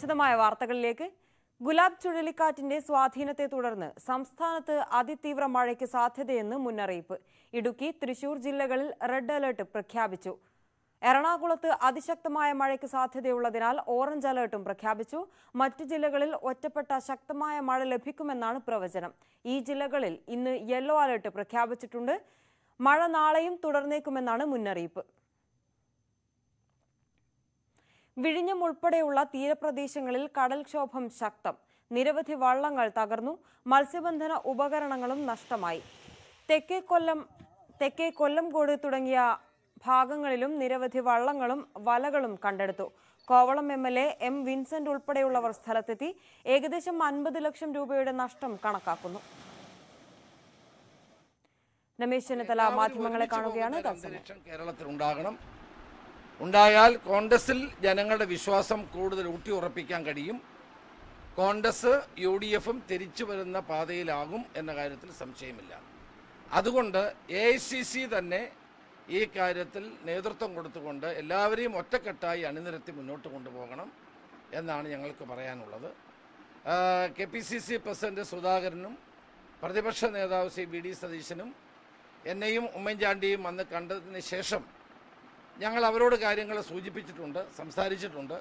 വിശദമായ വാർത്തകളിലേക്ക് ഗുലാബ് ചുഴലിക്കാറ്റിന്റെ സ്വാധീനത്തെ തുടർന്ന് സംസ്ഥാനത്ത് അതിതീവ്ര മഴയ്ക്ക് സാധ്യതയെന്ന് മുന്നറിയിപ്പ് ഇടുക്കി തൃശൂർ ജില്ലകളിൽ റെഡ് അലേർട്ട് പ്രഖ്യാപിച്ചു എറണാകുളത്ത് അതിശക്തമായ മഴയ്ക്ക് സാധ്യതയുള്ളതിനാൽ ഓറഞ്ച് അലേർട്ടും പ്രഖ്യാപിച്ചു മറ്റ് ജില്ലകളിൽ ഒറ്റപ്പെട്ട ശക്തമായ മഴ ലഭിക്കുമെന്നാണ് പ്രവചനം ഈ ജില്ലകളിൽ ഇന്ന് യെല്ലോ അലേർട്ട് പ്രഖ്യാപിച്ചിട്ടുണ്ട് മഴ നാളെയും തുടർന്നേക്കുമെന്നാണ് മുന്നറിയിപ്പ് വിഴിഞ്ഞം ഉൾപ്പെടെയുള്ള തീരപ്രദേശങ്ങളിൽ കടൽക്ഷോഭം ശക്തം നിരവധി വള്ളങ്ങൾ തകർന്നു മത്സ്യബന്ധന ഉപകരണങ്ങളും നഷ്ടമായി തെക്കേ കൊല്ലം തെക്കേ കൊല്ലംകോട് തുടങ്ങിയ ഭാഗങ്ങളിലും നിരവധി വള്ളങ്ങളും വലകളും കണ്ടെടുത്തു Kovalam M L A M Vincent ഉൾപ്പെടെയുള്ളവർ സ്ഥലത്തെത്തി ഏകദേശം അൻപത് ലക്ഷം രൂപയുടെ നഷ്ടം കണക്കാക്കുന്നു രമേശ് ചെന്നിത്തല മാധ്യമങ്ങളെ കാണുകയാണ് കേരളത്തിൽ ഉണ്ടാകണം ഉണ്ടായാൽ കോൺഗ്രസിൽ ജനങ്ങളുടെ വിശ്വാസം കൂടുതൽ ഊട്ടിയുറപ്പിക്കാൻ കഴിയും കോൺഗ്രസ് യു ഡി എഫും തിരിച്ചു വരുന്ന പാതയിലാകും എന്ന കാര്യത്തിൽ സംശയമില്ല അതുകൊണ്ട് എ തന്നെ ഈ കാര്യത്തിൽ നേതൃത്വം കൊടുത്തുകൊണ്ട് എല്ലാവരെയും ഒറ്റക്കെട്ടായി അണിനിരത്തി മുന്നോട്ട് കൊണ്ടുപോകണം എന്നാണ് ഞങ്ങൾക്ക് പറയാനുള്ളത് K P C C president സുധാകരനും പ്രതിപക്ഷ നേതാവ് സി വി ഡി സതീശനും എന്നെയും ഉമ്മൻചാണ്ടിയും അന്ന് കണ്ടതിന് ശേഷം ഞങ്ങൾ അവരോട് കാര്യങ്ങൾ സൂചിപ്പിച്ചിട്ടുണ്ട് സംസാരിച്ചിട്ടുണ്ട്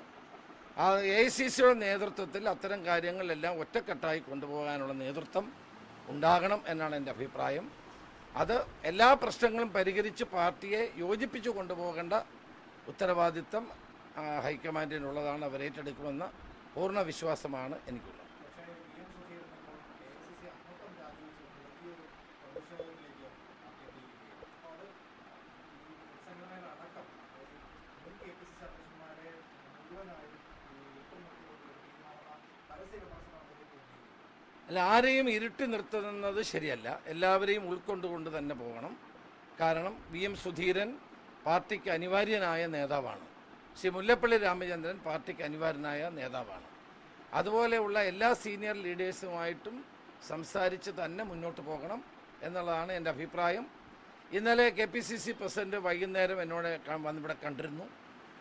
എ സി സിയുടെ നേതൃത്വത്തിൽ അത്തരം കാര്യങ്ങളെല്ലാം ഒറ്റക്കെട്ടായി കൊണ്ടുപോകാനുള്ള നേതൃത്വം ഉണ്ടാകണം എന്നാണ് എൻ്റെ അഭിപ്രായം അത് എല്ലാ പ്രശ്നങ്ങളും പരിഹരിച്ച് പാർട്ടിയെ യോജിപ്പിച്ചു കൊണ്ടുപോകേണ്ട ഉത്തരവാദിത്തം ഹൈക്കമാൻഡിനുള്ളതാണ് അവർ ഏറ്റെടുക്കുമെന്ന പൂർണ്ണ വിശ്വാസമാണ് എനിക്കുള്ളത് അല്ല ആരെയും ഇരുട്ടി നിർത്തുന്നത് ശരിയല്ല എല്ലാവരെയും ഉൾക്കൊണ്ടുകൊണ്ട് തന്നെ പോകണം കാരണം വി എം സുധീരൻ പാർട്ടിക്ക് അനിവാര്യനായ നേതാവാണ് ശ്രീ മുല്ലപ്പള്ളി രാമചന്ദ്രൻ പാർട്ടിക്ക് അനിവാര്യനായ നേതാവാണ് അതുപോലെയുള്ള എല്ലാ സീനിയർ ലീഡേഴ്സുമായിട്ടും സംസാരിച്ച് തന്നെ മുന്നോട്ട് പോകണം എന്നുള്ളതാണ് എൻ്റെ അഭിപ്രായം ഇന്നലെ K P C C president വൈകുന്നേരം എന്നോട് വന്നിവിടെ കണ്ടിരുന്നു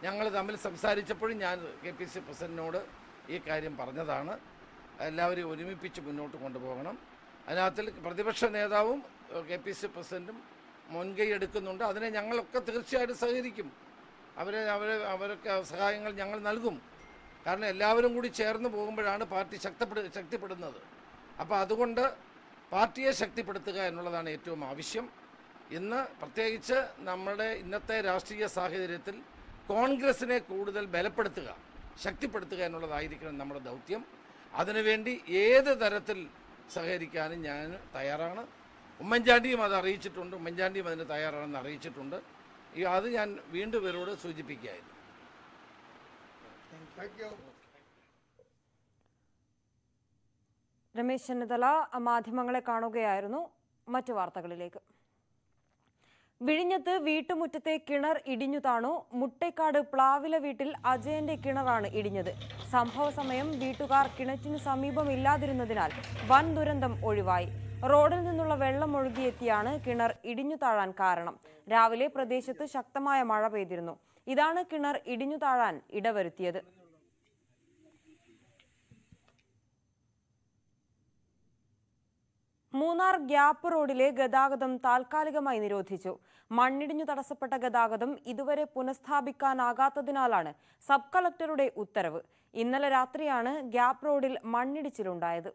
ഞങ്ങൾ തമ്മിൽ സംസാരിച്ചപ്പോഴും ഞാൻ കെ പി സി പ്രസിഡന്റിനോട് ഈ കാര്യം പറഞ്ഞതാണ് എല്ലാവരെയും ഒരുമിപ്പിച്ച് മുന്നോട്ട് കൊണ്ടുപോകണം അതിനകത്തിൽ പ്രതിപക്ഷ നേതാവും കെ പി സി പ്രസിഡന്റും മുൻകൈ എടുക്കുന്നുണ്ട് അതിനെ ഞങ്ങളൊക്കെ തീർച്ചയായിട്ടും സഹകരിക്കും അവരെ അവരെ അവരൊക്കെ സഹായങ്ങൾ ഞങ്ങൾ നൽകും കാരണം എല്ലാവരും കൂടി ചേർന്ന് പോകുമ്പോഴാണ് പാർട്ടി ശക്തപ്പെടു ശക്തിപ്പെടുന്നത് അപ്പോൾ അതുകൊണ്ട് പാർട്ടിയെ ശക്തിപ്പെടുത്തുക എന്നുള്ളതാണ് ഏറ്റവും ആവശ്യം ഇന്ന് പ്രത്യേകിച്ച് നമ്മുടെ ഇന്നത്തെ രാഷ്ട്രീയ സാഹചര്യത്തിൽ കോൺഗ്രസിനെ കൂടുതൽ ബലപ്പെടുത്തുക ശക്തിപ്പെടുത്തുക എന്നുള്ളതായിരിക്കണം നമ്മുടെ ദൗത്യം അതിനുവേണ്ടി ഏത് തരത്തിൽ സഹകരിക്കാനും ഞാൻ തയ്യാറാണ് ഉമ്മൻചാണ്ടിയും അത് അറിയിച്ചിട്ടുണ്ട് ഉമ്മൻചാണ്ടിയും അതിന് തയ്യാറാണെന്ന് അറിയിച്ചിട്ടുണ്ട് ഈ അത് ഞാൻ വീണ്ടും ഇവരോട് സൂചിപ്പിക്കുകയായിരുന്നു രമേശ് ചെന്നിത്തല മാധ്യമങ്ങളെ കാണുകയായിരുന്നു മറ്റു വാർത്തകളിലേക്ക് വിഴിഞ്ഞത്ത് വീട്ടുമുറ്റത്തെ കിണർ ഇടിഞ്ഞു താണു മുട്ടേക്കാട് പ്ലാവില വീട്ടിൽ അജയന്റെ കിണറാണ് ഇടിഞ്ഞത് സംഭവ സമയം വീട്ടുകാർ കിണറ്റിനു സമീപമില്ലാതിരുന്നതിനാൽ വൻ ദുരന്തം ഒഴിവായി റോഡിൽ നിന്നുള്ള വെള്ളം ഒഴുകിയെത്തിയാണ് കിണർ ഇടിഞ്ഞു താഴാൻ കാരണം രാവിലെ പ്രദേശത്ത് ശക്തമായ മഴ പെയ്തിരുന്നു ഇതാണ് കിണർ ഇടിഞ്ഞു താഴാൻ ഇടവരുത്തിയത് മൂന്നാർ ഗ്യാപ്പ് റോഡിലെ ഗതാഗതം താൽക്കാലികമായി നിരോധിച്ചു മണ്ണിടിഞ്ഞു തടസ്സപ്പെട്ട ഗതാഗതം ഇതുവരെ പുനഃസ്ഥാപിക്കാനാകാത്തതിനാലാണ് സബ് കളക്ടറുടെ ഉത്തരവ് ഇന്നലെ രാത്രിയാണ് ഗ്യാപ്പ് റോഡിൽ മണ്ണിടിച്ചിലുണ്ടായത്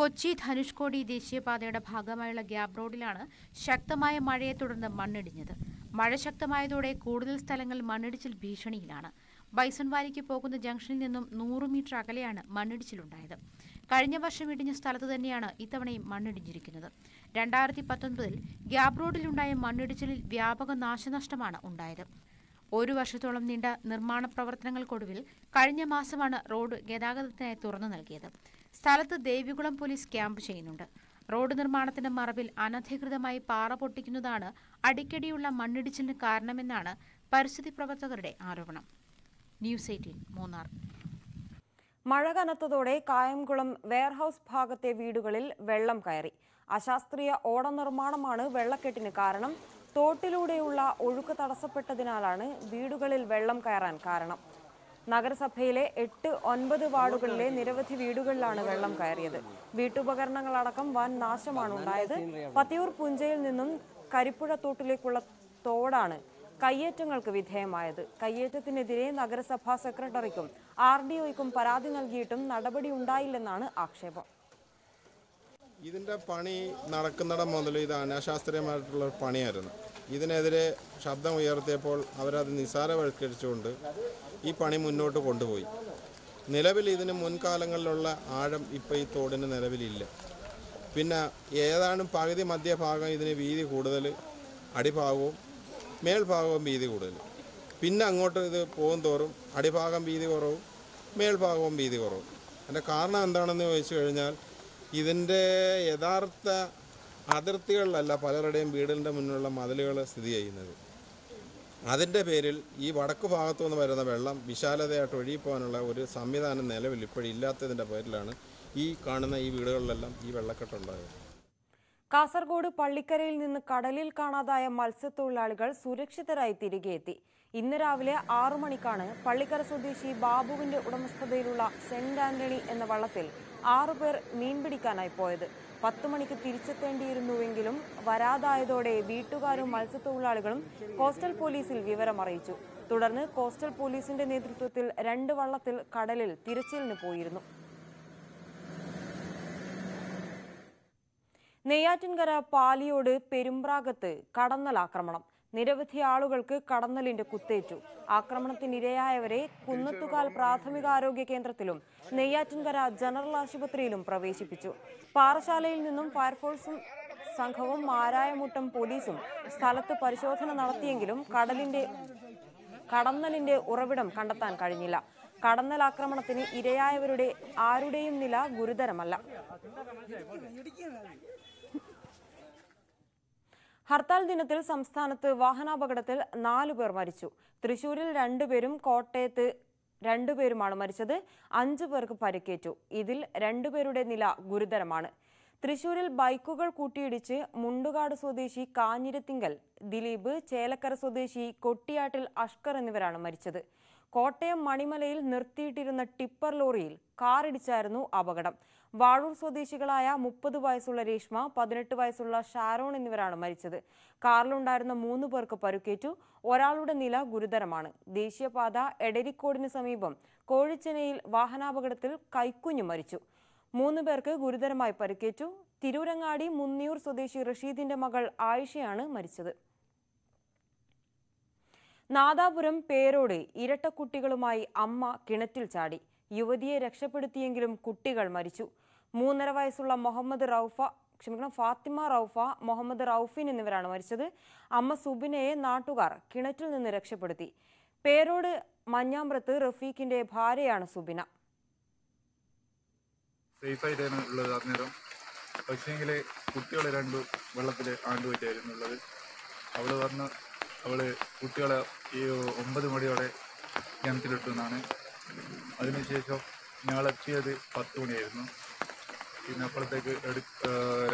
കൊച്ചി ധനുഷ്കോടി ദേശീയപാതയുടെ ഭാഗമായുള്ള ഗ്യാപ് റോഡിലാണ് ശക്തമായ മഴയെ തുടർന്ന് മണ്ണിടിഞ്ഞത് മഴ ശക്തമായതോടെ കൂടുതൽ സ്ഥലങ്ങൾ മണ്ണിടിച്ചിൽ ഭീഷണിയിലാണ് ബൈസൺവാലിക്ക് പോകുന്ന ജംഗ്ഷനിൽ നിന്നും നൂറ് മീറ്റർ അകലെയാണ് മണ്ണിടിച്ചിലുണ്ടായത് കഴിഞ്ഞ വർഷം ഇടിഞ്ഞ സ്ഥലത്ത് തന്നെയാണ് ഇത്തവണയും മണ്ണിടിഞ്ഞിരിക്കുന്നത് രണ്ടായിരത്തി പത്തൊൻപതിൽ ഗ്യാബ് റോഡിലുണ്ടായ മണ്ണിടിച്ചിലിൽ വ്യാപക നാശനഷ്ടമാണ് ഉണ്ടായത് ഒരു വർഷത്തോളം നീണ്ട നിർമ്മാണ പ്രവർത്തനങ്ങൾക്കൊടുവിൽ കഴിഞ്ഞ മാസമാണ് റോഡ് ഗതാഗതത്തിനായി തുറന്നു നൽകിയത് സ്ഥലത്ത് ദേവികുളം പോലീസ് ക്യാമ്പ് ചെയ്യുന്നുണ്ട് റോഡ് നിർമ്മാണത്തിന്റെ മറവിൽ അനധികൃതമായി പാറ പൊട്ടിക്കുന്നതാണ് അടിക്കടിയുള്ള മണ്ണിടിച്ചിലിന് കാരണമെന്നാണ് പരിസ്ഥിതി പ്രവർത്തകരുടെ ആരോപണം ന്യൂസ് എയ്റ്റീൻ മൂന്നാർ മഴ കനത്തതോടെ കായംകുളം വെയർഹൌസ് ഭാഗത്തെ വീടുകളിൽ വെള്ളം കയറി അശാസ്ത്രീയ ഓട നിർമ്മാണമാണ് വെള്ളക്കെട്ടിന് കാരണം തോട്ടിലൂടെയുള്ള ഒഴുക്ക് തടസ്സപ്പെട്ടതിനാലാണ് വീടുകളിൽ വെള്ളം കയറാൻ കാരണം നഗരസഭയിലെ എട്ട് ഒൻപത് വാർഡുകളിലെ നിരവധി വീടുകളിലാണ് വെള്ളം കയറിയത് വീട്ടുപകരണങ്ങളടക്കം വൻ നാശമാണ് ഉണ്ടായത് പത്തിയൂർ പുഞ്ചയിൽ നിന്നും കരിപ്പുഴ തോട്ടിലേക്കുള്ള തോടാണ് കയ്യേറ്റങ്ങൾക്ക് വിധേയമായത് കയ്യേറ്റത്തിനെതിരെ നഗരസഭാ സെക്രട്ടറിക്കും ആർ ഡി ഒയ്ക്കും പരാതി നൽകിയിട്ടും നടപടി ഉണ്ടായില്ലെന്നാണ് ആക്ഷേപം ഇതിൻ്റെ പണി നടക്കുന്നിടം മുതൽ ഇത് അനാശാസ്ത്രീയമായിട്ടുള്ള പണിയായിരുന്നു ഇതിനെതിരെ ശബ്ദം ഉയർത്തിയപ്പോൾ അവരത് നിസ്സാരവൽക്കരിച്ചുകൊണ്ട് ഈ പണി മുന്നോട്ട് കൊണ്ടുപോയി നിലവിൽ ഇതിന് മുൻകാലങ്ങളിലുള്ള ആഴം ഇപ്പോൾ ഈ തോടിന് നിലവിലില്ല പിന്നെ ഏതാനും പകുതി മധ്യഭാഗം ഇതിന് വീതി കൂടുതൽ അടിഭാഗവും മേൽഭാഗവും വീതി കൂടുതൽ പിന്നെ അങ്ങോട്ട് ഇത് പോകും തോറും അടിഭാഗം വീതി കുറവും മേൽഭാഗവും വീതി കുറവും അതിൻ്റെ കാരണം എന്താണെന്ന് ചോദിച്ചു കഴിഞ്ഞാൽ ഇതിൻ്റെ യഥാർത്ഥ അതിർത്തികളിലല്ല പലരുടെയും വീടിൻ്റെ മുന്നിലുള്ള മതിലുകൾ സ്ഥിതി ചെയ്യുന്നത് അതിൻ്റെ പേരിൽ ഈ വടക്ക് ഭാഗത്തുനിന്ന് വരുന്ന വെള്ളം വിശാലതയായിട്ട് ഒഴുകിപ്പോകാനുള്ള ഒരു സംവിധാനം നിലവിൽ ഇപ്പോഴില്ലാത്തതിൻ്റെ പേരിലാണ് ഈ കാണുന്ന ഈ വീടുകളിലെല്ലാം ഈ വെള്ളക്കെട്ടുണ്ടായത് കാസർഗോഡ് പള്ളിക്കരയിൽ നിന്ന് കടലിൽ കാണാതായ മത്സ്യത്തൊഴിലാളികൾ സുരക്ഷിതരായി തിരികെ എത്തി ഇന്ന് രാവിലെ ആറു മണിക്കാണ് പള്ളിക്കര സ്വദേശി ബാബുവിന്റെ ഉടമസ്ഥതയിലുള്ള സെന്റ് ആന്റണി എന്ന വള്ളത്തിൽ ആറുപേർ മീൻപിടിക്കാനായി പോയത് പത്തു മണിക്ക് തിരിച്ചെത്തേണ്ടിയിരുന്നുവെങ്കിലും വരാതായതോടെ വീട്ടുകാരും മത്സ്യത്തൊഴിലാളികളും കോസ്റ്റൽ പോലീസിൽ വിവരമറിയിച്ചു തുടർന്ന് കോസ്റ്റൽ പോലീസിന്റെ നേതൃത്വത്തിൽ രണ്ട് വള്ളത്തിൽ കടലിൽ തിരച്ചിലിന് പോയിരുന്നു നെയ്യാറ്റിൻകര പാലിയോട് പെരുമ്പ്രാകത്ത് കടന്നൽ ആക്രമണം നിരവധി ആളുകൾക്ക് കടന്നലിന്റെ കുത്തേറ്റു ആക്രമണത്തിനിരയായവരെ കുന്നത്തുകാൽ പ്രാഥമികാരോഗ്യ കേന്ദ്രത്തിലും നെയ്യാറ്റിൻകര ജനറൽ ആശുപത്രിയിലും പ്രവേശിപ്പിച്ചു പാറശാലയിൽ നിന്നും ഫയർഫോഴ്സും സംഘവും മാരായമുട്ടം പോലീസും സ്ഥലത്ത് പരിശോധന നടത്തിയെങ്കിലും കടലിന്റെ കടന്നലിന്റെ ഉറവിടം കണ്ടെത്താൻ കഴിഞ്ഞില്ല കടന്നൽ ആക്രമണത്തിന് ഇരയായവരുടെ ആരുടെയും നില ഗുരുതരമല്ല ഹർത്താൽ ദിനത്തിൽ സംസ്ഥാനത്ത് വാഹനാപകടത്തിൽ നാലു പേർ മരിച്ചു തൃശൂരിൽ രണ്ടുപേരും കോട്ടയത്ത് രണ്ടുപേരുമാണ് മരിച്ചത് അഞ്ചു പേർക്ക് പരിക്കേറ്റു ഇതിൽ രണ്ടുപേരുടെ നില ഗുരുതരമാണ് തൃശൂരിൽ ബൈക്കുകൾ കൂട്ടിയിടിച്ച് മുണ്ടുകാട് സ്വദേശി കാഞ്ഞിരത്തിങ്കൽ ദിലീപ് ചേലക്കര സ്വദേശി കൊട്ടിയാട്ടിൽ അഷ്കർ എന്നിവരാണ് മരിച്ചത് കോട്ടയം മണിമലയിൽ നിർത്തിയിട്ടിരുന്ന ടിപ്പർ ലോറിയിൽ കാറിടിച്ചായിരുന്നു അപകടം വാഴൂർ സ്വദേശികളായ മുപ്പത് വയസ്സുള്ള രേഷ്മ പതിനെട്ട് വയസ്സുള്ള ഷാരോൺ എന്നിവരാണ് മരിച്ചത് കാറിലുണ്ടായിരുന്ന മൂന്ന് പേർക്ക് പരുക്കേറ്റു ഒരാളുടെ നില ഗുരുതരമാണ് ദേശീയപാത എടരിക്കോടിന് സമീപം കോഴിച്ചെനയിൽ വാഹനാപകടത്തിൽ കൈക്കുഞ്ഞു മരിച്ചു മൂന്ന് പേർക്ക് ഗുരുതരമായി പരുക്കേറ്റു തിരൂരങ്ങാടി മുന്നിയൂർ സ്വദേശി റഷീദിന്റെ മകൾ ആയിഷയാണ് മരിച്ചത് നാദാപുരം പേരോട് ഇരട്ടക്കുട്ടികളുമായി അമ്മ കിണറ്റിൽ ചാടി യുവതിയെ രക്ഷപ്പെടുത്തിയെങ്കിലും കുട്ടികൾ മരിച്ചു മൂന്നര വയസ്സുള്ള മുഹമ്മദ് റൌഫ ക്ഷമിക്കണം ഫാത്തിമ റൌഫ മുഹമ്മദ് റൌഫിൻ എന്നിവരാണ് മരിച്ചത് അമ്മ സുബിനയെ നാട്ടുകാർ കിണറ്റിൽ നിന്ന് രക്ഷപ്പെടുത്തി പേരോട് മഞ്ഞാമ്പ്രത്ത് റഫീഖിന്റെ ഭാര്യയാണ് സുബിന സേഫായിട്ടാണ് കുട്ടികളെ രണ്ടു വെള്ളത്തിൽ ആണ്ടുപറ്റിയായിരുന്നു ഉള്ളത് അവള് പറഞ്ഞ അവള് കുട്ടികളെ ഈ ഒമ്പത് മണിയോടെ കിണറ്റിലിട്ടു എന്നാണ് അതിനുശേഷം ഞങ്ങൾ എത്തിയത് പത്ത് മണിയായിരുന്നു പിന്നെ അപ്പുറത്തേക്ക്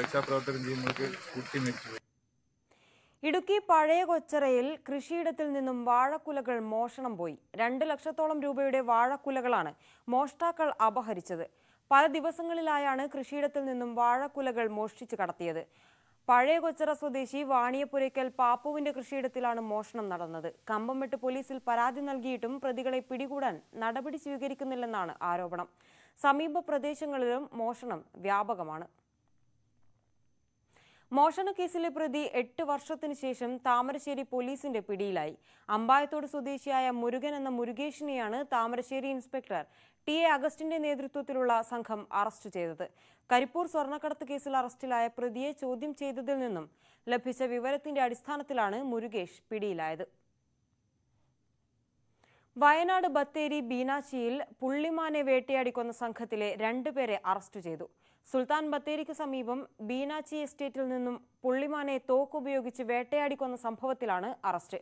രക്ഷാപ്രവർത്തനം ചെയ്യുമ്പോഴേക്ക് കുട്ടി മരിച്ചു ഇടുക്കി പഴയ കൊച്ചറയിൽ കൃഷിയിടത്തിൽ നിന്നും വാഴക്കുലകൾ മോഷണം പോയി രണ്ട് ലക്ഷത്തോളം രൂപയുടെ വാഴക്കുലകളാണ് മോഷ്ടാക്കൾ അപഹരിച്ചത് പല ദിവസങ്ങളിലായാണ് കൃഷിയിടത്തിൽ നിന്നും വാഴക്കുലകൾ മോഷ്ടിച്ചു കടത്തിയത് പഴയ കൊച്ചറ സ്വദേശി വാണിയപ്പുരയ്ക്കൽ പാപ്പുവിന്റെ കൃഷിയിടത്തിലാണ് മോഷണം നടന്നത് കമ്പംമെട്ട് പോലീസിൽ പരാതി നൽകിയിട്ടും പ്രതികളെ പിടികൂടാൻ നടപടി സ്വീകരിക്കുന്നില്ലെന്നാണ് ആരോപണം സമീപ പ്രദേശങ്ങളിലും മോഷണം വ്യാപകമാണ് മോഷണക്കേസിലെ പ്രതി എട്ട് വർഷത്തിനു ശേഷം താമരശ്ശേരി പോലീസിന്റെ പിടിയിലായി അമ്പായത്തോട് സ്വദേശിയായ മുരുകൻ എന്ന മുരുകേഷിനെയാണ് താമരശ്ശേരി ഇൻസ്പെക്ടർ ടി എ അഗസ്റ്റിന്റെ നേതൃത്വത്തിലുള്ള സംഘം അറസ്റ്റ് ചെയ്തത് കരിപ്പൂർ സ്വർണ്ണക്കടത്ത് കേസിൽ അറസ്റ്റിലായ പ്രതിയെ ചോദ്യം ചെയ്തതിൽ നിന്നും ലഭിച്ച വിവരത്തിന്റെ അടിസ്ഥാനത്തിലാണ് മുരുകേഷ് പിടിയിലായത് വയനാട് ബത്തേരി ബീനാശിയിൽ പുള്ളിമാനെ വേട്ടയാടിക്കൊന്ന സംഘത്തിലെ രണ്ടുപേരെ അറസ്റ്റ് ചെയ്തു സുൽത്താൻ ബത്തേരിക്ക് സമീപം ബീനാച്ചി എസ്റ്റേറ്റിൽ നിന്നും പുള്ളിമാനെ തോക്കുപയോഗിച്ച് വേട്ടയാടി കൊന്ന സംഭവത്തിലാണ് അറസ്റ്റ്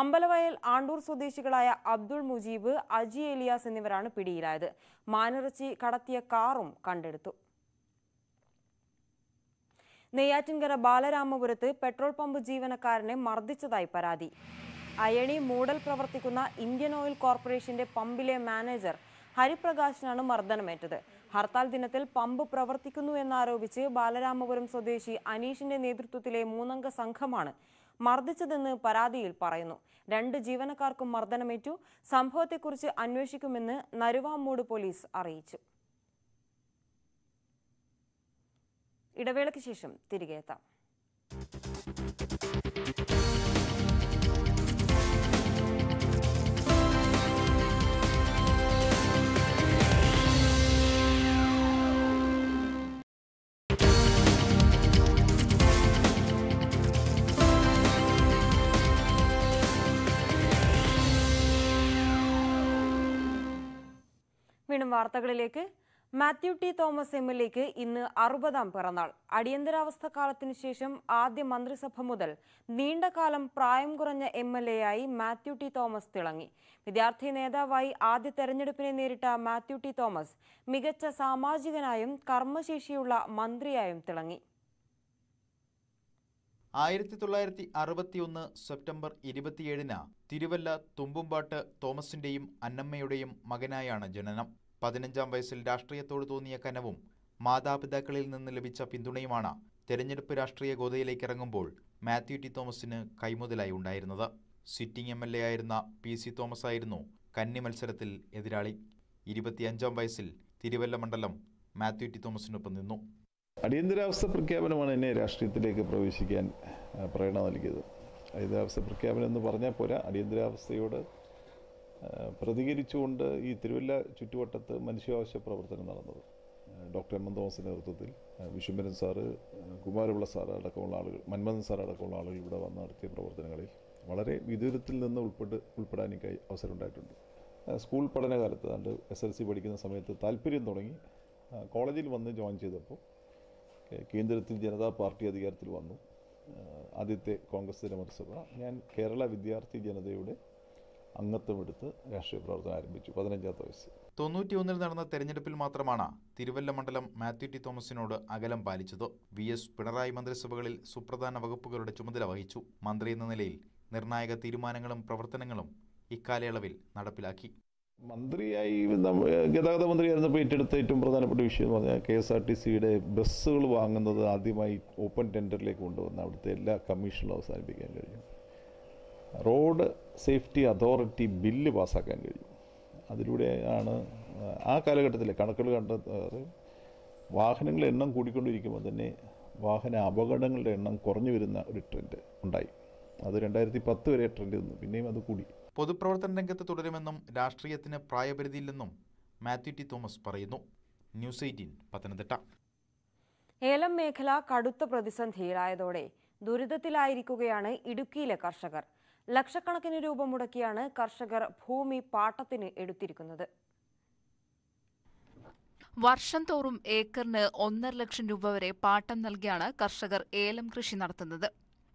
അമ്പലവയൽ ആണ്ടൂർ സ്വദേശികളായ അബ്ദുൾ മുജീബ് അജി എലിയാസ് എന്നിവരാണ് പിടിയിലായത് മാനിറച്ചി കടത്തിയ കാറും കണ്ടെടുത്തു നെയ്യാറ്റിൻകര ബാലരാമപുരത്ത് പെട്രോൾ പമ്പ് ജീവനക്കാരനെ മർദ്ദിച്ചതായി പരാതി അയണി മൂടൽ പ്രവർത്തിക്കുന്ന ഇന്ത്യൻ ഓയിൽ കോർപ്പറേഷന്റെ പമ്പിലെ മാനേജർ ഹരിപ്രകാശിനാണ് മർദ്ദനമേറ്റത് ഹർത്താൽ ദിനത്തിൽ പമ്പ് പ്രവർത്തിക്കുന്നു എന്നാരോപിച്ച് ബാലരാമപുരം സ്വദേശി അനീഷിന്റെ നേതൃത്വത്തിലെ മൂന്നംഗ സംഘമാണ് മർദ്ദിച്ചതെന്ന് പരാതിയിൽ പറയുന്നു രണ്ട് ജീവനക്കാർക്കും മർദ്ദനമേറ്റു സംഭവത്തെക്കുറിച്ച് അന്വേഷിക്കുമെന്ന് നരുവാമൂട് പോലീസ് അറിയിച്ചു ഇടവേളയ്ക്ക് ശേഷം തിരികെ എത്താം വീണ്ടും വാർത്തകളിലേക്ക് Mathew T Thomas M L എക്ക് ഇന്ന് അറുപതാം പിറന്നാൾ അടിയന്തരാവസ്ഥ കാലത്തിനു ശേഷം ആദ്യ മന്ത്രിസഭ മുതൽ നീണ്ടകാലം പ്രായം കുറഞ്ഞ എം എൽ എ ആയി മാത്യു ടി തോമസ് തിളങ്ങി വിദ്യാർത്ഥി നേതാവായി ആദ്യ തെരഞ്ഞെടുപ്പിനെ നേരിട്ട മാത്യു ടി തോമസ് മികച്ച സാമാജികനായും കർമ്മശേഷിയുള്ള മന്ത്രിയായും തിളങ്ങി ആയിരത്തി തൊള്ളായിരത്തി അറുപത്തിയൊന്ന് സെപ്റ്റംബർ ഇരുപത്തിയേഴിന് തിരുവല്ല തുമ്പുംപാട്ട് തോമസിന്റെയും അന്നമ്മയുടെയും മകനായാണ് ജനനം പതിനഞ്ചാം വയസ്സിൽ രാഷ്ട്രീയത്തോട് തോന്നിയ കനവും മാതാപിതാക്കളിൽ നിന്ന് ലഭിച്ച പിന്തുണയുമാണ് തെരഞ്ഞെടുപ്പ് രാഷ്ട്രീയ ഗോതയിലേക്ക് ഇറങ്ങുമ്പോൾ മാത്യു ടി തോമസിന് കൈമുതലായി ഉണ്ടായിരുന്നത് സിറ്റിംഗ് എം എൽ എ ആയിരുന്ന പി സി തോമസ് ആയിരുന്നു കന്നി മത്സരത്തിൽ എതിരാളി ഇരുപത്തിയഞ്ചാം വയസ്സിൽ തിരുവല്ല മണ്ഡലം മാത്യു ടി തോമസിനൊപ്പം നിന്നു അടിയന്തരാവസ്ഥ പ്രഖ്യാപനമാണ് എന്നെ രാഷ്ട്രീയത്തിലേക്ക് പ്രവേശിക്കാൻ പ്രേരണ നൽകിയത് അടിയന്തരാവസ്ഥ പ്രഖ്യാപനം എന്ന് പറഞ്ഞാൽ പോരാ അടിയന്തരാവസ്ഥയോട് പ്രതികരിച്ചുകൊണ്ട് ഈ തിരുവല്ല ചുറ്റുവട്ടത്ത് മനുഷ്യാവശ്യ പ്രവർത്തനം നടന്നത് ഡോക്ടർ എം എൻ തോമസ് നേതൃത്വത്തിൽ വിശ്വംബരൻ സാറ് കുമാരപിള്ള സാർ അടക്കമുള്ള ആളുകൾ മന്മഥൻ സാർ അടക്കമുള്ള ആളുകൾ ഇവിടെ വന്ന് നടത്തിയ പ്രവർത്തനങ്ങളിൽ വളരെ വിദൂരത്തിൽ നിന്ന് ഉൾപ്പെട്ട് ഉൾപ്പെടാൻ എനിക്ക് അവസരം ഉണ്ടായിട്ടുണ്ട് സ്കൂൾ പഠനകാലത്ത് അണ്ട് എസ് എൽ സി പഠിക്കുന്ന സമയത്ത് താല്പര്യം തുടങ്ങി കോളേജിൽ വന്ന് ജോയിൻ ചെയ്തപ്പോൾ കേന്ദ്രത്തിൽ ജനതാ പാർട്ടി അധികാരത്തിൽ വന്നു ആദ്യത്തെ കോൺഗ്രസ് മന്ത്രിസഭ ഞാൻ കേരള വിദ്യാർത്ഥി ജനതയുടെ എടുത്ത് രാഷ്ട്രീയ പ്രവർത്തനം ആരംഭിച്ചു പതിനഞ്ചാമത്തെ വയസ്സിൽ തൊണ്ണൂറ്റിയൊന്നിൽ നടന്ന തെരഞ്ഞെടുപ്പിൽ മാത്രമാണ് തിരുവല്ല മണ്ഡലം മാത്യു ടി തോമസിനോട് അകലം പാലിച്ചത് വി എസ് പിണറായി മന്ത്രിസഭകളിൽ സുപ്രധാന വകുപ്പുകളുടെ ചുമതല വഹിച്ചു മന്ത്രി എന്ന നിലയിൽ നിർണായക തീരുമാനങ്ങളും പ്രവർത്തനങ്ങളും ഇക്കാലയളവിൽ നടപ്പിലാക്കി മന്ത്രിയായി ഗതാഗത മന്ത്രിയായിരുന്നപ്പോൾ ഏറ്റെടുത്ത ഏറ്റവും പ്രധാനപ്പെട്ട വിഷയം എന്ന് പറഞ്ഞാൽ കെ എസ് ആർ ടി സിയുടെ ബസ്സുകൾ വാങ്ങുന്നത് ആദ്യമായി ഓപ്പൺ ടെൻഡറിലേക്ക് കൊണ്ടുവന്ന് അവിടുത്തെ എല്ലാ കമ്മീഷനിലും അവസാനിപ്പിക്കാൻ കഴിഞ്ഞു റോഡ് സേഫ്റ്റി അതോറിറ്റി ബില്ല് പാസ്സാക്കാൻ കഴിയും അതിലൂടെയാണ് ആ കാലഘട്ടത്തിലെ കണക്കുകൾ കണ്ടെത്താറ് വാഹനങ്ങളുടെ എണ്ണം കൂടിക്കൊണ്ടിരിക്കുമ്പോൾ തന്നെ വാഹന അപകടങ്ങളുടെ എണ്ണം കുറഞ്ഞു വരുന്ന ഒരു ട്രെൻഡ് ഉണ്ടായി അത് രണ്ടായിരത്തി പത്ത് വരെ ട്രെൻഡ് നിന്നു പിന്നെയും അത് കൂടി പൊതുപ്രവർത്തന രംഗത്ത് തുടരുമെന്നും രാഷ്ട്രീയത്തിന് പ്രായപരിധിയില്ലെന്നും മാത്യു ടി തോമസ് പറയുന്നു ന്യൂസ് എയ്റ്റീൻ പത്തനംതിട്ട ഏലം മേഖല കടുത്ത പ്രതിസന്ധിയിലായതോടെ ദുരിതത്തിലായിരിക്കുകയാണ് ഇടുക്കിയിലെ കർഷകർ ലക്ഷക്കണക്കിന് രൂപ മുടക്കിയാണ് കർഷകർ ഭൂമി പാട്ടത്തിന് എടുത്തിരിക്കുന്നത് വർഷം തോറും ഏക്കറിന് ഒന്നര ലക്ഷം രൂപ വരെ പാട്ടം നൽകിയാണ് കർഷകർ ഏലം കൃഷി നടത്തുന്നത്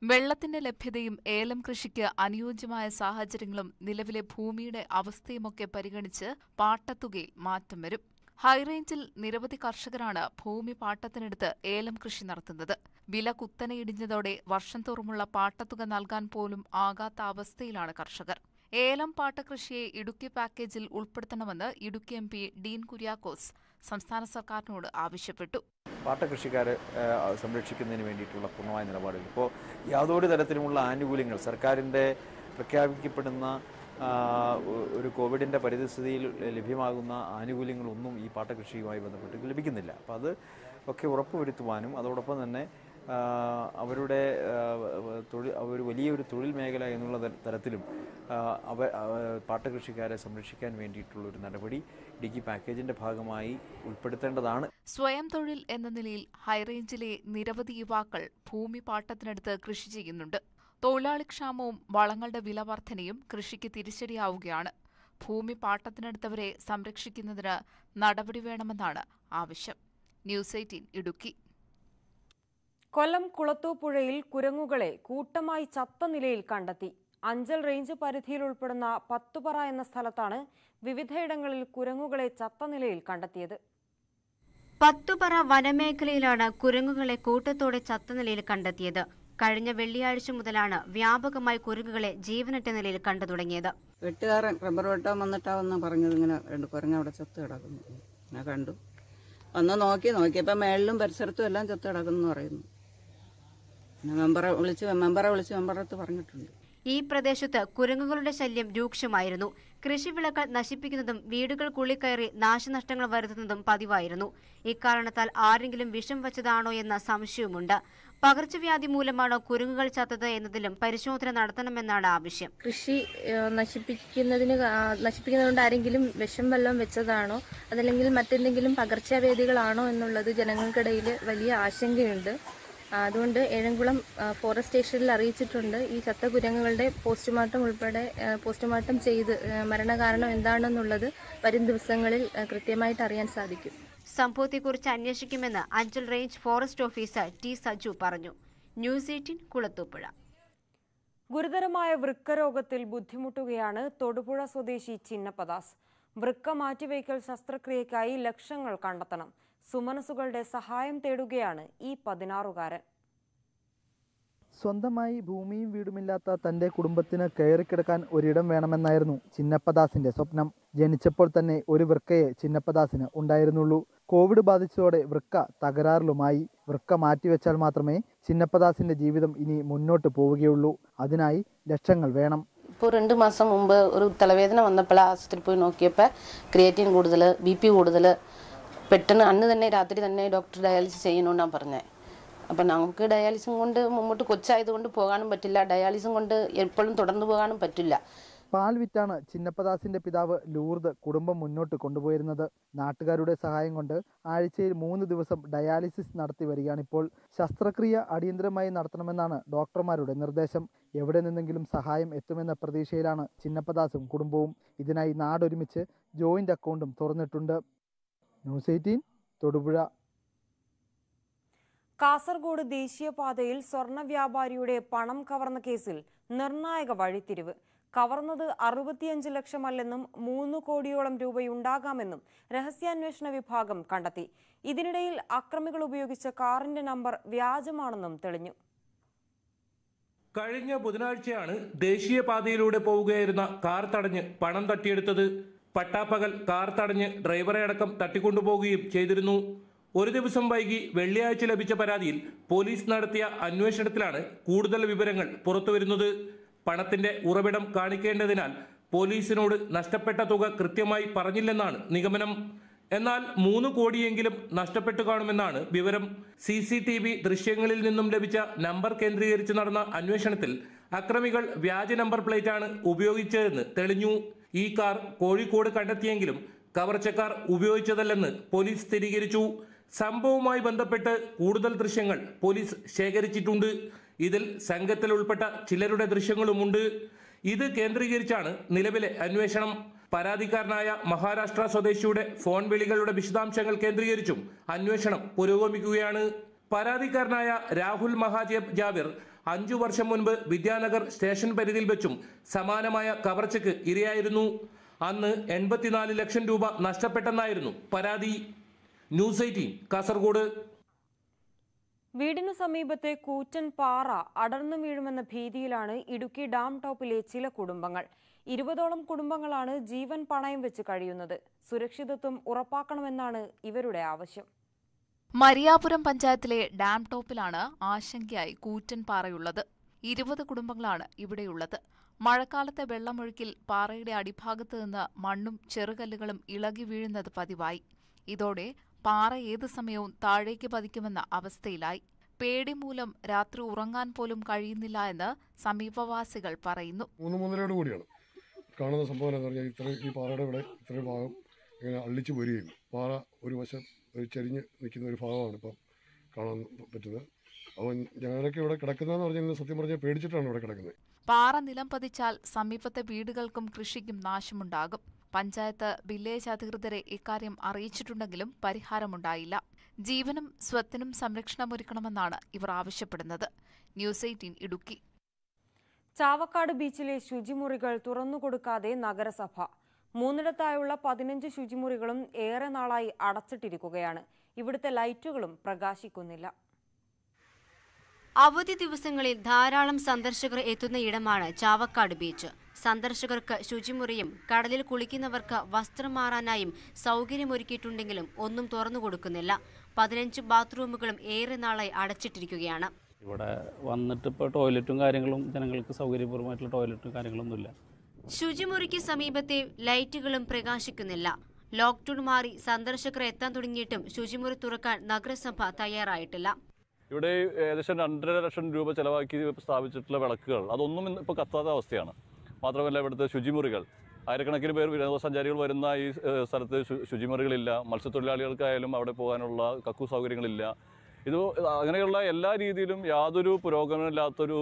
വെള്ളത്തിന്റെ ലഭ്യതയും ഏലം കൃഷിക്ക് അനുയോജ്യമായ സാഹചര്യങ്ങളും നിലവിലെ ഭൂമിയുടെ അവസ്ഥയുമൊക്കെ പരിഗണിച്ച് പാട്ടത്തുകയിൽ മാറ്റം വരും ഹൈറേഞ്ചിൽ നിരവധി കർഷകരാണ് ഭൂമി പാട്ടത്തിനെടുത്ത് ഏലം കൃഷി നടത്തുന്നത് വില കുത്തനെ ഇടിഞ്ഞതോടെ വർഷം തോറുമുള്ള പാട്ടത്തുക നൽകാൻ പോലും ആകാത്ത അവസ്ഥയിലാണ് കർഷകർ ഏലം പാട്ടകൃഷിയെ ഇടുക്കി പാക്കേജിൽ ഉൾപ്പെടുത്തണമെന്ന് ഇടുക്കി എം പി ഡീൻ കുര്യാക്കോസ് സംസ്ഥാന സർക്കാരിനോട് ആവശ്യപ്പെട്ടു പാട്ടകൃഷിക്കാരെ സംരക്ഷിക്കുന്നതിന് വേണ്ടിയിട്ടുള്ള പൂർണ്ണമായ നിലപാടുകൾ ഇപ്പോൾ യാതൊരു തരത്തിലുമുള്ള ആനുകൂല്യങ്ങൾ സർക്കാരിൻ്റെ പ്രഖ്യാപിക്കപ്പെടുന്ന ഒരു കോവിഡിൻ്റെ പരിതസ്ഥിതിയിൽ ലഭ്യമാകുന്ന ആനുകൂല്യങ്ങളൊന്നും ഈ പാട്ടകൃഷിയുമായി ബന്ധപ്പെട്ട് ലഭിക്കുന്നില്ല അപ്പോൾ അത് ഒക്കെ ഉറപ്പുവരുത്തുവാനും അതോടൊപ്പം തന്നെ അവരുടെ തൊഴിൽ ഒരു വലിയൊരു തൊഴിൽ മേഖല എന്നുള്ള തരത്തിലും അവ പാട്ടകൃഷിക്കാരെ സംരക്ഷിക്കാൻ വേണ്ടിയിട്ടുള്ള ഒരു നടപടി ഇടുക്കി പാക്കേജിന്റെ ഭാഗമായി ഉൾപ്പെടുത്തേണ്ടതാണ് സ്വയം തൊഴിൽ എന്ന നിലയിൽ ഹൈറേഞ്ചിലെ നിരവധി യുവാക്കൾ ഭൂമി പാട്ടത്തിനടുത്ത് കൃഷി ചെയ്യുന്നുണ്ട് തൊഴിലാളി ക്ഷാമവും വളങ്ങളുടെ വില വർധനയും കൃഷിക്ക് തിരിച്ചടിയാവുകയാണ് ഭൂമി പാട്ടത്തിനെടുത്തവരെ സംരക്ഷിക്കുന്നതിന് നടപടി വേണമെന്നാണ് ആവശ്യം ന്യൂസ് എയ്റ്റീൻ ഇടുക്കി കൊല്ലം കുളത്തൂപ്പുഴയിൽ കുരങ്ങുകളെ കൂട്ടമായി ചത്ത നിലയിൽ കണ്ടെത്തി അഞ്ചൽ റേഞ്ച് പരിധിയിൽ ഉൾപ്പെടുന്ന പത്തുപറ എന്ന സ്ഥലത്താണ് വിവിധയിടങ്ങളിൽ കുരങ്ങുകളെ ചത്ത നിലയിൽ കണ്ടെത്തിയത് പത്തുപറ വനമേഖലയിലാണ് കുരങ്ങുകളെ കൂട്ടത്തോടെ ചത്ത നിലയിൽ കണ്ടെത്തിയത് കഴിഞ്ഞ വെള്ളിയാഴ്ച മുതലാണ് വ്യാപകമായി കുരുങ്ങുകളെ ജീവനറ്റ നിലയിൽ കണ്ടു തുടങ്ങിയത് വെട്ടുകാരൻ റബ്ബർ വെട്ടാൻ വന്നിട്ടാവെന്ന് പറഞ്ഞത് ഇങ്ങനെ രണ്ട് കുരങ്ങ അവിടെ ചത്ത് കിടക്കുന്നു ഞാൻ കണ്ടു വന്ന് നോക്കി നോക്കിയപ്പോൾ മേളിലും പരിസരത്തും എല്ലാം ചത്ത് കിടക്കുന്നു പറയുന്നു മെമ്പറെ വിളിച്ച് മെമ്പറെ വിളിച്ച് മെമ്പറത്ത് പറഞ്ഞിട്ടുണ്ട് ഈ പ്രദേശത്ത് കുരങ്ങുകളുടെ ശല്യം രൂക്ഷമായിരുന്നു കൃഷിവിളകൾ നശിപ്പിക്കുന്നതും വീടുകൾ കയറി നാശനഷ്ടങ്ങൾ വരുത്തുന്നതും പതിവായിരുന്നു ഇക്കാരണത്താൽ ആരെങ്കിലും വിഷം വച്ചതാണോ എന്ന സംശയവുമുണ്ട് പകർച്ചവ്യാധി മൂലമാണ് കുരുങ്ങുകൾ ചത്തത് എന്നതിലും പരിശോധന നടത്തണമെന്നാണ് ആവശ്യം കൃഷി നശിപ്പിക്കുന്നതിന് നശിപ്പിക്കുന്നതുകൊണ്ട് ആരെങ്കിലും വിഷം വെള്ളം വെച്ചതാണോ അതല്ലെങ്കിൽ മറ്റെന്തെങ്കിലും പകർച്ചവ്യാധികളാണോ എന്നുള്ളത് ജനങ്ങൾക്കിടയിൽ വലിയ ആശങ്കയുണ്ട് അതുകൊണ്ട് ഏഴംകുളം ഫോറസ്റ്റ് സ്റ്റേഷനിൽ അറിയിച്ചിട്ടുണ്ട് ഈ ചത്ത കുരങ്ങുകളുടെ പോസ്റ്റ്മോർട്ടം ഉൾപ്പെടെ പോസ്റ്റ്മോർട്ടം ചെയ്ത് മരണകാരണം എന്താണെന്നുള്ളത് വരും ദിവസങ്ങളിൽ കൃത്യമായിട്ട് അറിയാൻ സാധിക്കും സംഭവത്തെക്കുറിച്ച് അന്വേഷിക്കുമെന്ന് Anchal range forest officer T Saju പറഞ്ഞു ന്യൂസ് എയ്റ്റീൻ കുളത്തൂപ്പുഴ ഗുരുതരമായ വൃക്കരോഗത്തിൽ ബുദ്ധിമുട്ടുകയാണ് തൊടുപുഴ സ്വദേശി ചിന്നപ്പദാസ് വൃക്ക മാറ്റിവയ്ക്കൽ ശസ്ത്രക്രിയയ്ക്കായി ലക്ഷങ്ങൾ കണ്ടെത്തണം സുമനസുകളുടെ സഹായം തേടുകയാണ് ഈ പതിനാറുകാരൻ സ്വന്തമായി ഭൂമിയും വീടുമില്ലാത്ത തന്റെ കുടുംബത്തിന് കയറിക്കിടക്കാൻ ഒരിടം വേണമെന്നായിരുന്നു ചിന്നപ്പദാസിന്റെ സ്വപ്നം ജനിച്ചപ്പോൾ തന്നെ ഒരു വൃക്കയെ ചിന്നപ്പദാസിന് ഉണ്ടായിരുന്നുള്ളൂ കോവിഡ് ബാധിച്ചതോടെ വൃക്ക തകരാറിലുമായി വൃക്ക മാറ്റിവെച്ചാൽ മാത്രമേ ചിന്നപ്പദാസിന്റെ ജീവിതം ഇനി മുന്നോട്ട് പോവുകയുള്ളൂ അതിനായി ലക്ഷങ്ങൾ വേണം ഇപ്പോൾ രണ്ട് മാസം മുമ്പ് ഒരു തലവേദന വന്നപ്പോൾ ആശുപത്രിയിൽ പോയി നോക്കിയപ്പോൾ ക്രിയേറ്റീൻ കൂടുതൽ ബി പി കൂടുതൽ പെട്ടെന്ന് അന്ന് തന്നെ രാത്രി തന്നെ ഡോക്ടർ ഡയാലിസിസ് ചെയ്യണമെന്നാണ് പറഞ്ഞത് അപ്പം നമുക്ക് ഡയാലിസും കൊണ്ട് മുമ്പോട്ട് കൊച്ചായതുകൊണ്ട് പോകാനും പറ്റില്ല ഡയാലിസും കൊണ്ട് എപ്പോഴും തുടർന്നു പോകാനും പറ്റില്ല പാൽ വിറ്റാണ് ചിന്നപ്പദാസിന്റെ പിതാവ് ലൂർദ് കുടുംബം മുന്നോട്ട് കൊണ്ടുപോയിരുന്നത് നാട്ടുകാരുടെ സഹായം കൊണ്ട് ആഴ്ചയിൽ മൂന്ന് ദിവസം ഡയാലിസിസ് നടത്തി വരികയാണിപ്പോൾ ശസ്ത്രക്രിയ അടിയന്തരമായി നടത്തണമെന്നാണ് ഡോക്ടർമാരുടെ നിർദ്ദേശം എവിടെ നിന്നെങ്കിലും സഹായം എത്തുമെന്ന പ്രതീക്ഷയിലാണ് ചിന്നപ്പദാസും കുടുംബവും ഇതിനായി നാടൊരുമിച്ച് ജോയിന്റ് അക്കൗണ്ടും തുറന്നിട്ടുണ്ട് ന്യൂസ് എയ്റ്റീൻ തൊടുപുഴ കാസർഗോഡ് ദേശീയപാതയിൽ സ്വർണ്ണ വ്യാപാരിയുടെ പണം കവർന്ന കേസിൽ നിർണായക വഴിത്തിരിവ് കവർന്നത് അറുപത്തിയഞ്ച് ലക്ഷമല്ലെന്നും മൂന്ന് കോടിയോളം രൂപയുണ്ടാകാമെന്നും രഹസ്യാന്വേഷണ വിഭാഗം കണ്ടെത്തി ഇതിനിടയിൽ അക്രമികൾ ഉപയോഗിച്ച കാറിന്റെ നമ്പർ വ്യാജമാണെന്നും തെളിഞ്ഞു കഴിഞ്ഞ ബുധനാഴ്ചയാണ് ദേശീയപാതയിലൂടെ പോവുകയായിരുന്ന കാർ തടഞ്ഞ് പണം തട്ടിയെടുത്തത് പട്ടാപ്പകൽ കാർ തടഞ്ഞ് ഡ്രൈവറെ അടക്കം തട്ടിക്കൊണ്ടുപോകുകയും ചെയ്തിരുന്നു ഒരു ദിവസം വൈകി വെള്ളിയാഴ്ച ലഭിച്ച പരാതിയിൽ പോലീസ് നടത്തിയ അന്വേഷണത്തിലാണ് കൂടുതൽ വിവരങ്ങൾ പുറത്തുവരുന്നത് പണത്തിന്റെ ഉറവിടം കാണിക്കേണ്ടതിനാൽ പോലീസിനോട് നഷ്ടപ്പെട്ട തുക കൃത്യമായി പറഞ്ഞില്ലെന്നാണ് നിഗമനം എന്നാൽ മൂന്ന് കോടിയെങ്കിലും നഷ്ടപ്പെട്ടു കാണുമെന്നാണ് വിവരം സി സി ടി വി ദൃശ്യങ്ങളിൽ നിന്നും ലഭിച്ച നമ്പർ കേന്ദ്രീകരിച്ച് നടന്ന അന്വേഷണത്തിൽ അക്രമികൾ വ്യാജ നമ്പർ പ്ലേറ്റാണ് ഉപയോഗിച്ചതെന്ന് തെളിഞ്ഞു ഈ കാർ കോഴിക്കോട് കണ്ടെത്തിയെങ്കിലും കവർച്ചക്കാർ ഉപയോഗിച്ചതല്ലെന്ന് പോലീസ് സ്ഥിരീകരിച്ചു സംഭവവുമായി ബന്ധപ്പെട്ട് കൂടുതൽ ദൃശ്യങ്ങൾ പോലീസ് ശേഖരിച്ചിട്ടുണ്ട് ഇതിൽ സംഘത്തിൽ ഉൾപ്പെട്ട ചിലരുടെ ദൃശ്യങ്ങളുമുണ്ട് ഇത് കേന്ദ്രീകരിച്ചാണ് നിലവിലെ അന്വേഷണം പരാതിക്കാരനായ മഹാരാഷ്ട്ര സ്വദേശിയുടെ ഫോൺ വിളികളുടെ വിശദാംശങ്ങൾ കേന്ദ്രീകരിച്ചും അന്വേഷണം പുരോഗമിക്കുകയാണ് പരാതിക്കാരനായ രാഹുൽ മഹാദേവ് ജാവിർ അഞ്ചു വർഷം മുൻപ് വിദ്യാനഗർ സ്റ്റേഷൻ പരിധിയിൽ വെച്ചും സമാനമായ കവർച്ചയ്ക്ക് ഇരയായിരുന്നു അന്ന് എൺപത്തിനാല് ലക്ഷം രൂപ നഷ്ടപ്പെട്ടെന്നായിരുന്നു പരാതി ന്യൂസ് എയ്റ്റീൻ കാസർഗോഡ് വീടിനു സമീപത്തെ കൂറ്റൻ പാറ അടർന്നു വീഴുമെന്ന ഭീതിയിലാണ് ഇടുക്കി ഡാം ടോപ്പിലെ ചില കുടുംബങ്ങൾ ഇരുപതോളം കുടുംബങ്ങളാണ് ജീവൻ പണയം വെച്ച് കഴിയുന്നത് സുരക്ഷിതത്വം ഉറപ്പാക്കണമെന്നാണ് ഇവരുടെ ആവശ്യം മരിയാപുരം പഞ്ചായത്തിലെ ഡാം ടോപ്പിലാണ് ആശങ്കയായി കൂറ്റൻ പാറയുള്ളത് ഇരുപത് കുടുംബങ്ങളാണ് ഇവിടെയുള്ളത് മഴക്കാലത്തെ വെള്ളമൊഴുക്കിൽ പാറയുടെ അടിഭാഗത്ത് നിന്ന് മണ്ണും ചെറുകല്ലുകളും ഇളകി വീഴുന്നത് പതിവായി ഇതോടെ പാറ ഏതു സമയവും താഴേക്ക് പതിക്കുമെന്ന അവസ്ഥയിലായി പേടി മൂലം രാത്രി ഉറങ്ങാൻ പോലും കഴിയുന്നില്ല എന്ന് സമീപവാസികൾ പറയുന്നു മൂന്ന് കൂടിയാണ് കാണുന്ന സംഭവം എന്താ പറഞ്ഞാൽ ഇത്ര ഈ പാറയുടെ ഇവിടെ ഇത്രയും ഭാഗം ഇങ്ങനെ അള്ളിച്ചു പോരുകയും പാറ ഒരു വശം ഒരു ചെരിഞ്ഞ് നിൽക്കുന്ന ഒരു ഭാഗമാണ് ഇപ്പം കാണാൻ പറ്റുന്നത് അപ്പോൾ ഞങ്ങളൊക്കെ ഇവിടെ കിടക്കുന്നതെന്ന് പറഞ്ഞാൽ സത്യം പറഞ്ഞാൽ പേടിച്ചിട്ടാണ് ഇവിടെ കിടക്കുന്നത് പാറ നിലം പതിച്ചാൽ സമീപത്തെ വീടുകൾക്കും കൃഷിക്കും നാശമുണ്ടാകും പഞ്ചായത്ത് വില്ലേജ് അധികൃതരെ ഇക്കാര്യം അറിയിച്ചിട്ടുണ്ടെങ്കിലും പരിഹാരമുണ്ടായില്ല ജീവനും സ്വത്തിനും സംരക്ഷണമൊരുക്കണമെന്നാണ് ഇവർ ആവശ്യപ്പെടുന്നത് ന്യൂസ് എയ്റ്റീൻ ഇടുക്കി ചാവക്കാട് ബീച്ചിലെ ശുചിമുറികൾ തുറന്നുകൊടുക്കാതെ നഗരസഭ മൂന്നിടത്തായുള്ള പതിനഞ്ച് ശുചിമുറികളും ഏറെ നാളായി അടച്ചിട്ടിരിക്കുകയാണ് ഇവിടുത്തെ ലൈറ്റുകളും പ്രകാശിക്കുന്നില്ല അവധി ദിവസങ്ങളിൽ ധാരാളം സന്ദർശകർ എത്തുന്ന ഇടമാണ് ചാവക്കാട് ബീച്ച് സന്ദർശകർക്ക് ശുചിമുറിയും കടലിൽ കുളിക്കുന്നവർക്ക് വസ്ത്രം മാറാനായും സൗകര്യമൊരുക്കിയിട്ടുണ്ടെങ്കിലും ഒന്നും തുറന്നു കൊടുക്കുന്നില്ല പതിനഞ്ച് ബാത്റൂമുകളും ഏറെ നാളായി അടച്ചിട്ടിരിക്കുകയാണ് ഇവിടെ വന്നിട്ട് ഇപ്പോൾ ടോയ്ലറ്റും കാര്യങ്ങളും ജനങ്ങൾക്ക് സൗകര്യപൂർവ്വമായിട്ടുള്ള ടോയ്ലറ്റും കാര്യങ്ങളൊന്നുമില്ല ശുചിമുറിക്ക് സമീപത്തെ ലൈറ്റുകളും പ്രകാശിക്കുന്നില്ല ലോക്ക്ഡൌൺ മാറി സന്ദർശകർ എത്താൻ തുടങ്ങിയിട്ടും ശുചിമുറി തുറക്കാൻ നഗരസഭ തയ്യാറായിട്ടില്ല ഇവിടെ ഏകദേശം രണ്ടര ലക്ഷം രൂപ ചിലവാക്കി സ്ഥാപിച്ചിട്ടുള്ള വിളക്കുകൾ അതൊന്നും ഇന്ന് ഇപ്പോൾ കത്താത്ത അവസ്ഥയാണ് മാത്രമല്ല ഇവിടുത്തെ ശുചിമുറികൾ ആയിരക്കണക്കിന് പേർ വിനോദസഞ്ചാരികൾ വരുന്ന ഈ സ്ഥലത്ത് ശുചിമുറികളില്ല മത്സ്യത്തൊഴിലാളികൾക്കായാലും അവിടെ പോകാനുള്ള കക്കു സൗകര്യങ്ങളില്ല ഇത് അങ്ങനെയുള്ള എല്ലാ രീതിയിലും യാതൊരു പുരോഗമനമില്ലാത്തൊരു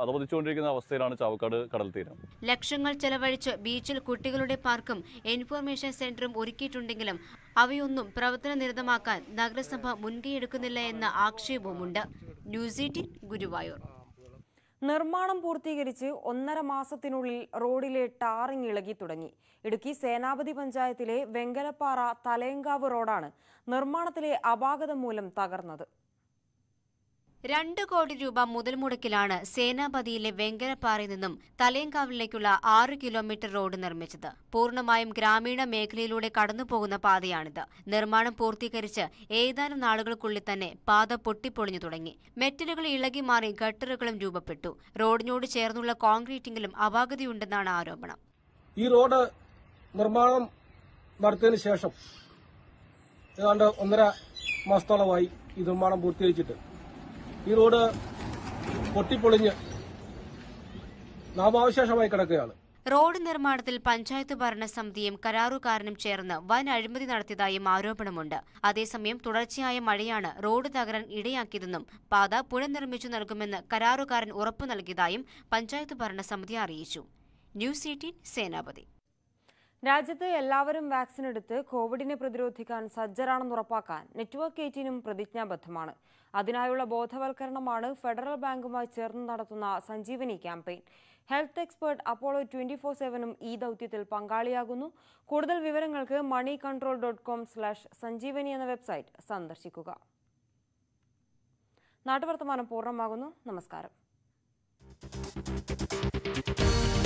അതപതിച്ചുകൊണ്ടിരിക്കുന്ന അവസ്ഥയിലാണ് ചാവക്കാട് കടൽ തീരം ലക്ഷങ്ങൾ ചെലവഴിച്ച് ബീച്ചിൽ കുട്ടികളുടെ പാർക്കും ഇൻഫോർമേഷൻ സെന്ററും ഒരുക്കിയിട്ടുണ്ടെങ്കിലും അവയൊന്നും പ്രവർത്തന നിരതമാക്കാൻ നഗരസഭ മുൻകൈയെടുക്കുന്നില്ല എന്ന ആക്ഷേപവുമുണ്ട് ന്യൂസ് എയ്റ്റീൻ ഗുരുവായൂർ നിർമ്മാണം പൂർത്തീകരിച്ച് ഒന്നര മാസത്തിനുള്ളിൽ റോഡിലെ ടാറിംഗ് ഇളകി തുടങ്ങി ഇടുക്കി സേനാപതി പഞ്ചായത്തിലെ വെങ്കലപ്പാറ തലയങ്കാവ് റോഡാണ് നിർമ്മാണത്തിലെ അപാകതം മൂലം തകർന്നത് രണ്ട് കോടി രൂപ മുതൽ മുടക്കിലാണ് സേനാപതിയിലെ വെങ്കരപ്പാറയിൽ നിന്നും തലയങ്കാവിലേക്കുള്ള ആറ് കിലോമീറ്റർ റോഡ് നിർമ്മിച്ചത് പൂർണ്ണമായും ഗ്രാമീണ മേഖലയിലൂടെ കടന്നുപോകുന്ന പാതയാണിത് നിർമ്മാണം പൂർത്തീകരിച്ച് ഏതാനും നാളുകൾക്കുള്ളിൽ തന്നെ പാത പൊട്ടിപ്പൊളിഞ്ഞു തുടങ്ങി മെറ്റലുകൾ ഇളകി മാറി ഗട്ടറുകളും രൂപപ്പെട്ടു റോഡിനോട് ചേർന്നുള്ള കോൺക്രീറ്റിംഗിലും അപാകതയുണ്ടെന്നാണ് ആരോപണം ഈ റോഡ് നിർമ്മാണം നടത്തിയതിന് ശേഷം ഏതാണ്ട് ഒന്നര മാസത്തോളമായി ഈ നിർമ്മാണം പൂർത്തീകരിച്ചിട്ട് ഈ റോഡ് പൊട്ടിപ്പൊളിഞ്ഞ് നാമാവശേഷമായി കിടക്കുകയാണ് റോഡ് നിർമ്മാണത്തിൽ പഞ്ചായത്ത് ഭരണസമിതിയും കരാറുകാരനും ചേർന്ന് വൻ അഴിമതി നടത്തിയതായും ആരോപണമുണ്ട് അതേസമയം തുടർച്ചയായ മഴയാണ് റോഡ് തകരാൻ ഇടയാക്കിയതെന്നും പാത പുനർനിർമ്മിച്ചു നൽകുമെന്ന് കരാറുകാരൻ ഉറപ്പു നൽകിയതായും പഞ്ചായത്ത് ഭരണസമിതി അറിയിച്ചു ന്യൂസ് എയ്റ്റീൻ സേനാപതി രാജ്യത്ത് എല്ലാവരും വാക്സിൻ എടുത്ത് കോവിഡിനെ പ്രതിരോധിക്കാൻ സജ്ജരാണെന്ന് ഉറപ്പാക്കാൻ നെറ്റ്വർക്ക് എയ്റ്റീനും പ്രതിജ്ഞാബദ്ധമാണ് അതിനായുള്ള ബോധവൽക്കരണമാണ് ഫെഡറൽ ബാങ്കുമായി ചേർന്ന് നടത്തുന്ന Sanjeevani campaign health expert Apollo twenty four സെവനും ഈ ദൗത്യത്തിൽ പങ്കാളിയാകുന്നു കൂടുതൽ വിവരങ്ങൾക്ക് money control dot com slash Sanjeevani എന്ന വെബ്സൈറ്റ് സന്ദർശിക്കുക നാട്ടുവർത്തമാനം പൂർണ്ണമാകുന്നു നമസ്കാരം